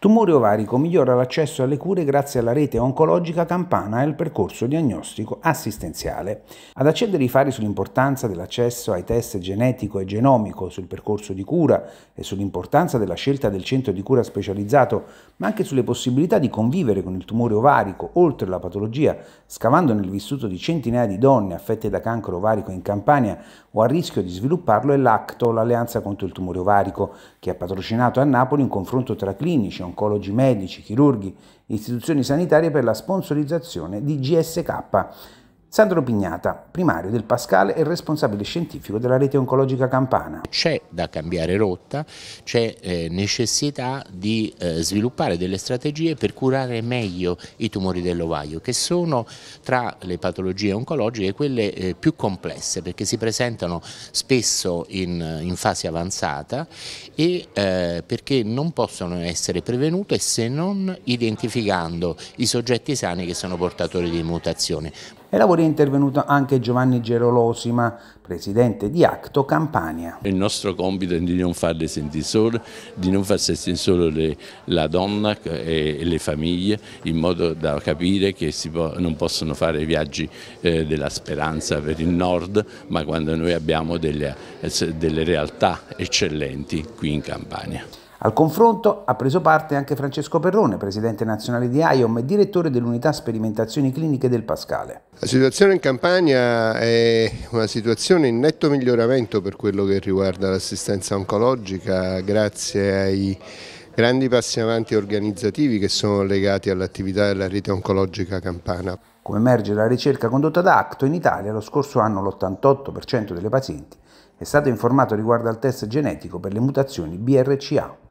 Tumore ovarico migliora l'accesso alle cure grazie alla rete oncologica campana e al percorso diagnostico assistenziale. Ad accedere i fari sull'importanza dell'accesso ai test genetico e genomico, sul percorso di cura e sull'importanza della scelta del centro di cura specializzato, ma anche sulle possibilità di convivere con il tumore ovarico oltre la patologia, scavando nel vissuto di centinaia di donne affette da cancro ovarico in Campania o a rischio di svilupparlo, è l'ACTO, l'Alleanza contro il tumore ovarico, che ha patrocinato a Napoli un confronto tra clinici oncologi medici, chirurghi, istituzioni sanitarie per la sponsorizzazione di GSK Sandro Pignata, primario del Pascale e responsabile scientifico della rete oncologica campana. C'è da cambiare rotta, c'è eh, necessità di eh, sviluppare delle strategie per curare meglio i tumori dell'ovaio, che sono tra le patologie oncologiche quelle eh, più complesse, perché si presentano spesso in fase avanzata e perché non possono essere prevenute se non identificando i soggetti sani che sono portatori di mutazione e lavori è intervenuto anche Giovanni Gerolosima, presidente di Acto Campania. Il nostro compito è di non farle sentire sole, di non far sentire solo le, la donna e, le famiglie, in modo da capire che po non possono fare viaggi eh, della speranza per il nord, ma quando noi abbiamo delle, eh, delle realtà eccellenti qui in Campania. Al confronto ha preso parte anche Francesco Perrone, presidente nazionale di IOM e direttore dell'unità sperimentazioni cliniche del Pascale. La situazione in Campania è una situazione in netto miglioramento per quello che riguarda l'assistenza oncologica grazie ai grandi passi avanti organizzativi che sono legati all'attività della rete oncologica campana. Come emerge la ricerca condotta da Acto, in Italia lo scorso anno l'88% delle pazienti è stato informato riguardo al test genetico per le mutazioni BRCA.